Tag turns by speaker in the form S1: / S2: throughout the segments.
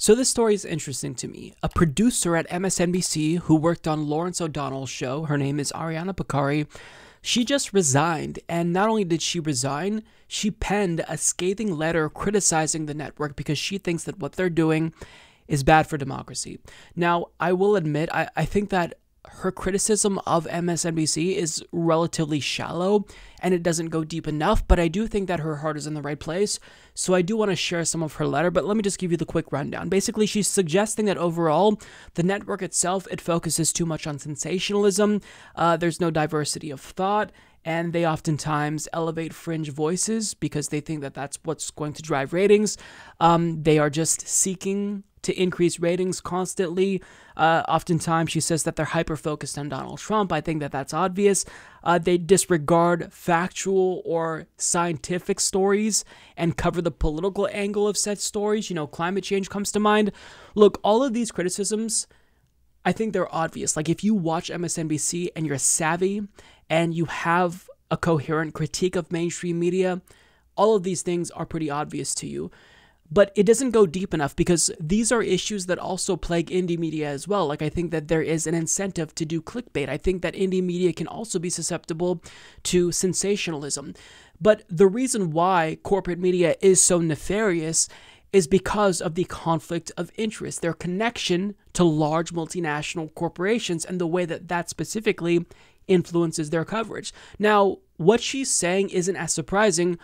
S1: So this story is interesting to me. A producer at MSNBC who worked on Lawrence O'Donnell's show, her name is Ariana Bakari, she just resigned, and not only did she resign, she penned a scathing letter criticizing the network because she thinks that what they're doing is bad for democracy. Now, I will admit, I, I think that her criticism of MSNBC is relatively shallow and it doesn't go deep enough, but I do think that her heart is in the right place. So I do want to share some of her letter, but let me just give you the quick rundown. Basically, she's suggesting that overall, the network itself, it focuses too much on sensationalism. Uh, there's no diversity of thought and they oftentimes elevate fringe voices because they think that that's what's going to drive ratings. Um, they are just seeking to increase ratings constantly. Uh, oftentimes, she says that they're hyper focused on Donald Trump. I think that that's obvious. Uh, they disregard factual or scientific stories and cover the political angle of said stories. You know, climate change comes to mind. Look, all of these criticisms, I think they're obvious. Like, if you watch MSNBC and you're savvy and you have a coherent critique of mainstream media, all of these things are pretty obvious to you but it doesn't go deep enough because these are issues that also plague indie media as well. Like, I think that there is an incentive to do clickbait. I think that indie media can also be susceptible to sensationalism. But the reason why corporate media is so nefarious is because of the conflict of interest, their connection to large multinational corporations, and the way that that specifically influences their coverage. Now, what she's saying isn't as surprising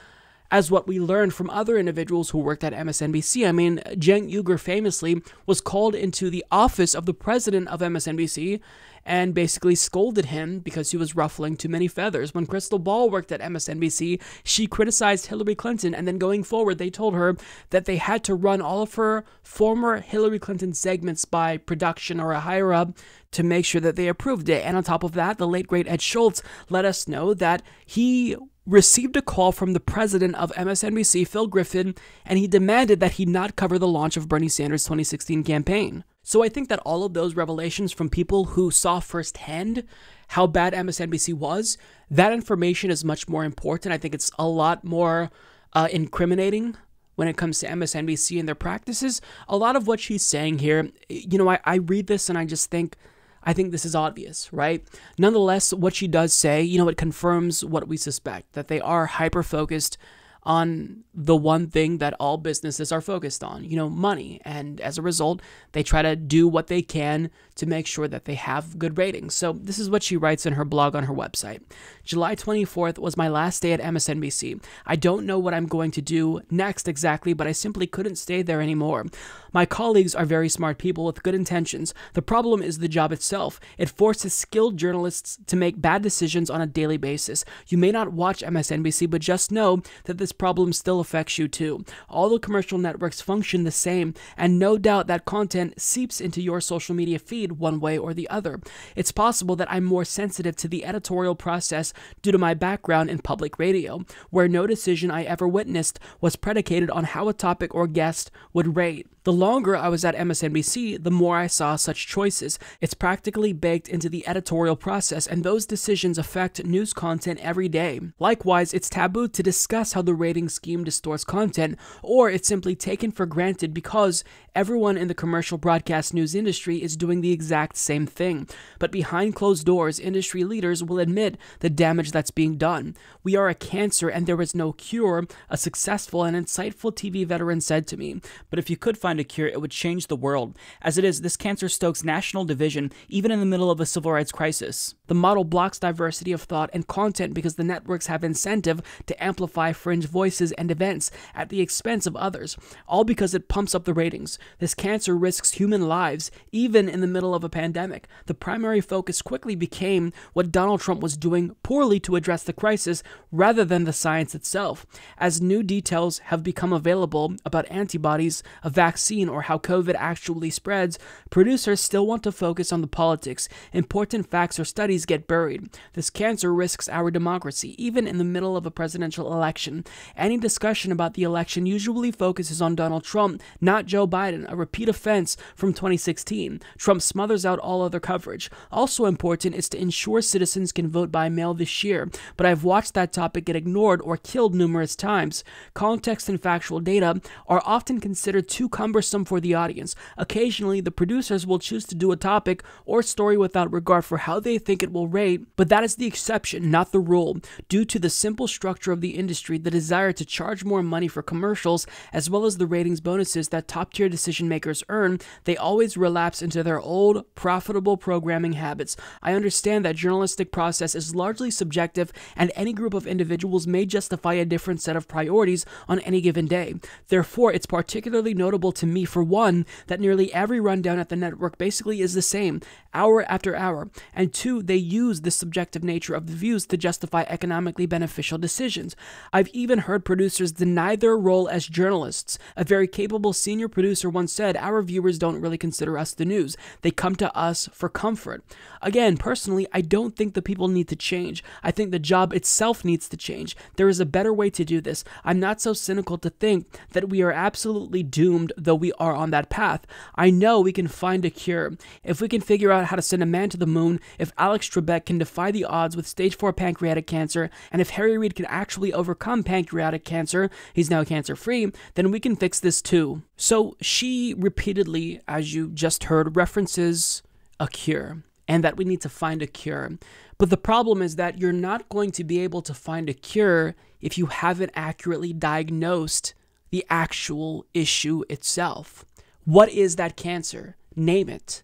S1: as what we learned from other individuals who worked at MSNBC. I mean, Jen Uger famously was called into the office of the president of MSNBC and basically scolded him because he was ruffling too many feathers. When Crystal Ball worked at MSNBC, she criticized Hillary Clinton, and then going forward, they told her that they had to run all of her former Hillary Clinton segments by production or a higher up to make sure that they approved it. And on top of that, the late great Ed Schultz let us know that he received a call from the president of MSNBC, Phil Griffin, and he demanded that he not cover the launch of Bernie Sanders' 2016 campaign. So I think that all of those revelations from people who saw firsthand how bad MSNBC was, that information is much more important. I think it's a lot more uh, incriminating when it comes to MSNBC and their practices. A lot of what she's saying here, you know, I, I read this and I just think I think this is obvious, right? Nonetheless, what she does say, you know, it confirms what we suspect that they are hyper focused on the one thing that all businesses are focused on, you know, money. And as a result, they try to do what they can to make sure that they have good ratings. So this is what she writes in her blog on her website. July 24th was my last day at MSNBC. I don't know what I'm going to do next exactly, but I simply couldn't stay there anymore. My colleagues are very smart people with good intentions. The problem is the job itself. It forces skilled journalists to make bad decisions on a daily basis. You may not watch MSNBC, but just know that this problem still affects you too. All the commercial networks function the same, and no doubt that content seeps into your social media feed one way or the other. It's possible that I'm more sensitive to the editorial process due to my background in public radio, where no decision I ever witnessed was predicated on how a topic or guest would rate. The longer I was at MSNBC, the more I saw such choices. It's practically baked into the editorial process, and those decisions affect news content every day. Likewise, it's taboo to discuss how the rating scheme distorts content, or it's simply taken for granted because everyone in the commercial broadcast news industry is doing the exact same thing. But behind closed doors, industry leaders will admit the damage that's being done. We are a cancer and there is no cure, a successful and insightful TV veteran said to me. But if you could find a cure, it would change the world. As it is, this cancer stokes national division even in the middle of a civil rights crisis. The model blocks diversity of thought and content because the networks have incentive to amplify fringe voices and events at the expense of others, all because it pumps up the ratings. This cancer risks human lives, even in the middle of a pandemic. The primary focus quickly became what Donald Trump was doing poorly to address the crisis rather than the science itself. As new details have become available about antibodies, a vaccine, or how COVID actually spreads, producers still want to focus on the politics. Important facts or studies get buried. This cancer risks our democracy, even in the middle of a presidential election. Any discussion about the election usually focuses on Donald Trump, not Joe Biden, a repeat offense from 2016. Trump smothers out all other coverage. Also important is to ensure citizens can vote by mail this year, but I've watched that topic get ignored or killed numerous times. Context and factual data are often considered too cumbersome for the audience. Occasionally, the producers will choose to do a topic or story without regard for how they think market will rate, but that is the exception, not the rule, due to the simple structure of the industry, the desire to charge more money for commercials, as well as the ratings bonuses that top tier decision makers earn, they always relapse into their old, profitable programming habits. I understand that journalistic process is largely subjective, and any group of individuals may justify a different set of priorities on any given day. Therefore, it's particularly notable to me, for one, that nearly every rundown at the network basically is the same, hour after hour, and two, they they use the subjective nature of the views to justify economically beneficial decisions. I've even heard producers deny their role as journalists. A very capable senior producer once said, Our viewers don't really consider us the news, they come to us for comfort. Again, personally, I don't think the people need to change. I think the job itself needs to change. There is a better way to do this. I'm not so cynical to think that we are absolutely doomed, though we are on that path. I know we can find a cure. If we can figure out how to send a man to the moon, if Alex Alex Trebek can defy the odds with stage 4 pancreatic cancer, and if Harry Reid can actually overcome pancreatic cancer, he's now cancer free, then we can fix this too. So she repeatedly, as you just heard, references a cure and that we need to find a cure. But the problem is that you're not going to be able to find a cure if you haven't accurately diagnosed the actual issue itself. What is that cancer? Name it.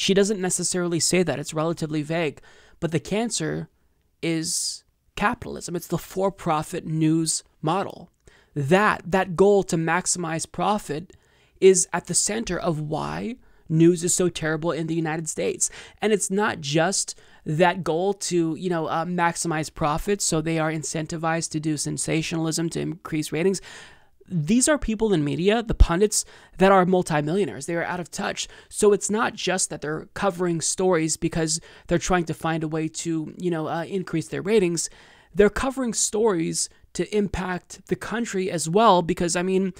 S1: She doesn't necessarily say that, it's relatively vague. But the cancer is capitalism, it's the for profit news model. That, that goal to maximize profit is at the center of why news is so terrible in the United States. And it's not just that goal to, you know, uh, maximize profits, so they are incentivized to do sensationalism to increase ratings these are people in media, the pundits, that are multimillionaires. They are out of touch. So it's not just that they're covering stories because they're trying to find a way to, you know, uh, increase their ratings. They're covering stories to impact the country as well because, I mean,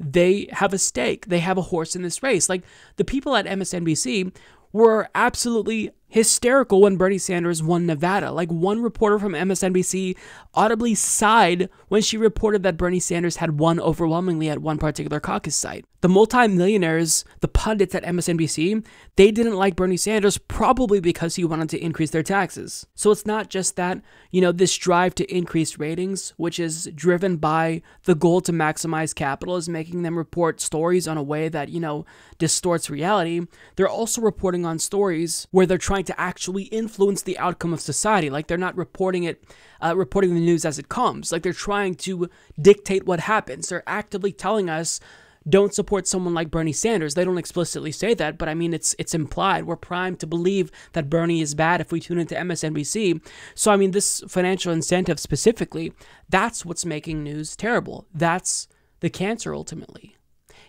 S1: they have a stake, they have a horse in this race. Like the people at MSNBC were absolutely hysterical when Bernie Sanders won Nevada. Like one reporter from MSNBC audibly sighed when she reported that Bernie Sanders had won overwhelmingly at one particular caucus site. The multimillionaires, the pundits at MSNBC, they didn't like Bernie Sanders probably because he wanted to increase their taxes. So it's not just that, you know, this drive to increase ratings, which is driven by the goal to maximize capital, is making them report stories on a way that, you know, distorts reality. They're also reporting on stories where they're trying to actually influence the outcome of society. Like they're not reporting it, uh, reporting the news as it comes. Like they're trying trying to dictate what happens. They're actively telling us don't support someone like Bernie Sanders. They don't explicitly say that, but I mean it's it's implied. We're primed to believe that Bernie is bad if we tune into MSNBC. So I mean this financial incentive specifically, that's what's making news terrible. That's the cancer ultimately.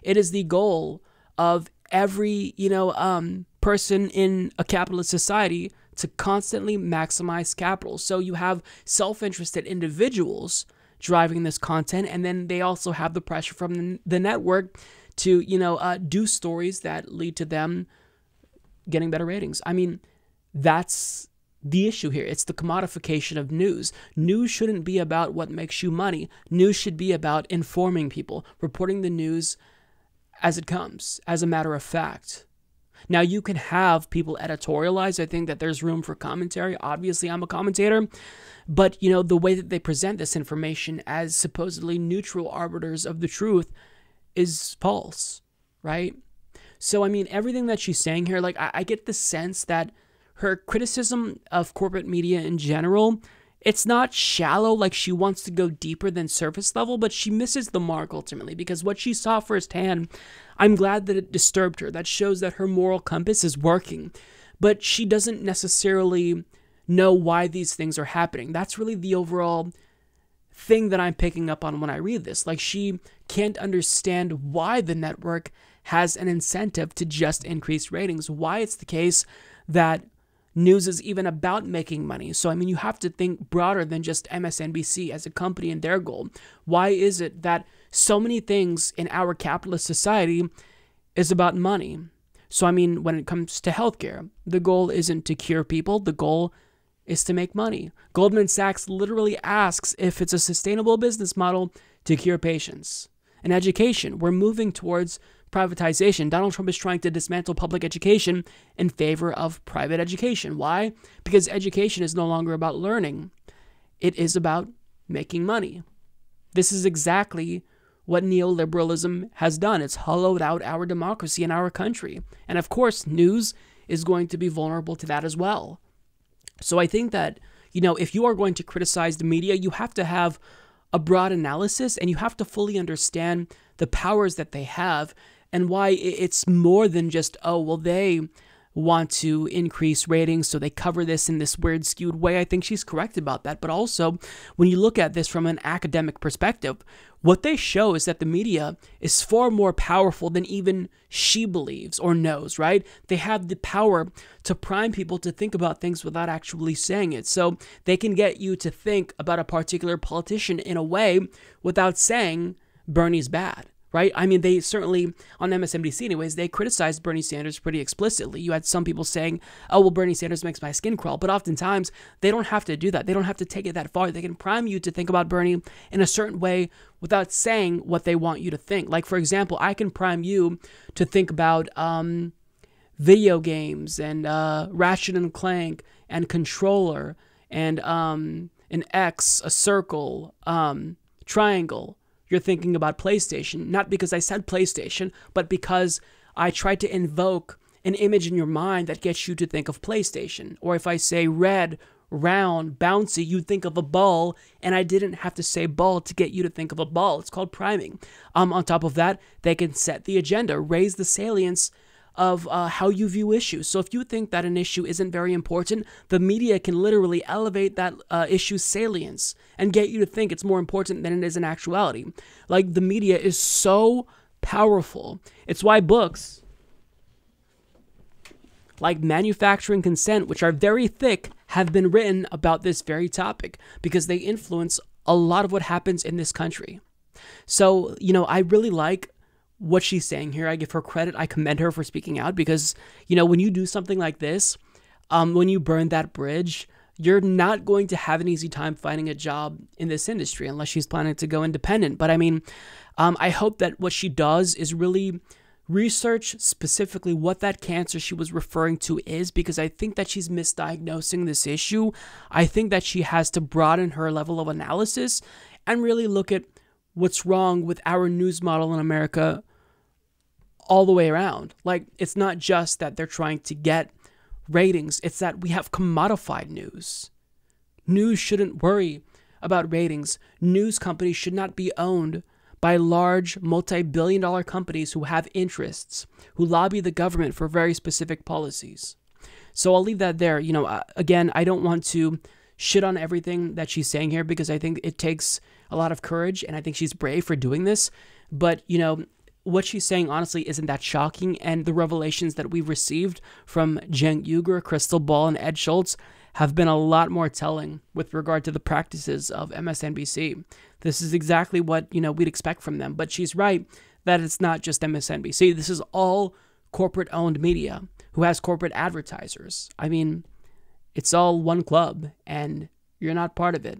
S1: It is the goal of every, you know, um, person in a capitalist society to constantly maximize capital. So you have self-interested individuals driving this content. And then they also have the pressure from the network to, you know, uh, do stories that lead to them getting better ratings. I mean, that's the issue here. It's the commodification of news. News shouldn't be about what makes you money. News should be about informing people, reporting the news as it comes, as a matter of fact. Now, you can have people editorialize. I think that there's room for commentary. Obviously, I'm a commentator. But, you know, the way that they present this information as supposedly neutral arbiters of the truth is false, right? So, I mean, everything that she's saying here, like, I, I get the sense that her criticism of corporate media in general it's not shallow, like she wants to go deeper than surface level, but she misses the mark ultimately because what she saw firsthand, I'm glad that it disturbed her. That shows that her moral compass is working, but she doesn't necessarily know why these things are happening. That's really the overall thing that I'm picking up on when I read this. Like, she can't understand why the network has an incentive to just increase ratings, why it's the case that news is even about making money. So, I mean, you have to think broader than just MSNBC as a company and their goal. Why is it that so many things in our capitalist society is about money? So, I mean, when it comes to healthcare, the goal isn't to cure people, the goal is to make money. Goldman Sachs literally asks if it's a sustainable business model to cure patients. In education, we're moving towards privatization, Donald Trump is trying to dismantle public education in favor of private education. Why? Because education is no longer about learning, it is about making money. This is exactly what neoliberalism has done. It's hollowed out our democracy and our country. And of course, news is going to be vulnerable to that as well. So I think that, you know, if you are going to criticize the media, you have to have a broad analysis and you have to fully understand the powers that they have and why it's more than just, oh, well, they want to increase ratings, so they cover this in this weird, skewed way. I think she's correct about that. But also, when you look at this from an academic perspective, what they show is that the media is far more powerful than even she believes or knows, right? They have the power to prime people to think about things without actually saying it. So they can get you to think about a particular politician in a way without saying Bernie's bad right? I mean, they certainly, on MSNBC anyways, they criticized Bernie Sanders pretty explicitly. You had some people saying, oh, well, Bernie Sanders makes my skin crawl. But oftentimes, they don't have to do that. They don't have to take it that far. They can prime you to think about Bernie in a certain way without saying what they want you to think. Like, for example, I can prime you to think about, um, video games and uh, Ratchet and Clank and Controller and um, an X, a circle, um, triangle, you're thinking about PlayStation, not because I said PlayStation, but because I tried to invoke an image in your mind that gets you to think of PlayStation. Or if I say red, round, bouncy, you think of a ball, and I didn't have to say ball to get you to think of a ball. It's called priming. Um, on top of that, they can set the agenda, raise the salience of uh, how you view issues. So if you think that an issue isn't very important, the media can literally elevate that uh, issue's salience and get you to think it's more important than it is in actuality. Like the media is so powerful. It's why books like Manufacturing Consent, which are very thick, have been written about this very topic because they influence a lot of what happens in this country. So, you know, I really like what she's saying here. I give her credit. I commend her for speaking out because, you know, when you do something like this, um, when you burn that bridge, you're not going to have an easy time finding a job in this industry unless she's planning to go independent. But I mean, um, I hope that what she does is really research specifically what that cancer she was referring to is because I think that she's misdiagnosing this issue. I think that she has to broaden her level of analysis and really look at what's wrong with our news model in America all the way around. Like, it's not just that they're trying to get ratings, it's that we have commodified news. News shouldn't worry about ratings. News companies should not be owned by large multi billion dollar companies who have interests, who lobby the government for very specific policies. So I'll leave that there. You know, uh, again, I don't want to shit on everything that she's saying here because I think it takes a lot of courage and I think she's brave for doing this. But, you know, what she's saying honestly isn't that shocking, and the revelations that we've received from Jen Uger, Crystal Ball, and Ed Schultz have been a lot more telling with regard to the practices of MSNBC. This is exactly what, you know, we'd expect from them. But she's right that it's not just MSNBC. This is all corporate owned media who has corporate advertisers. I mean, it's all one club, and you're not part of it.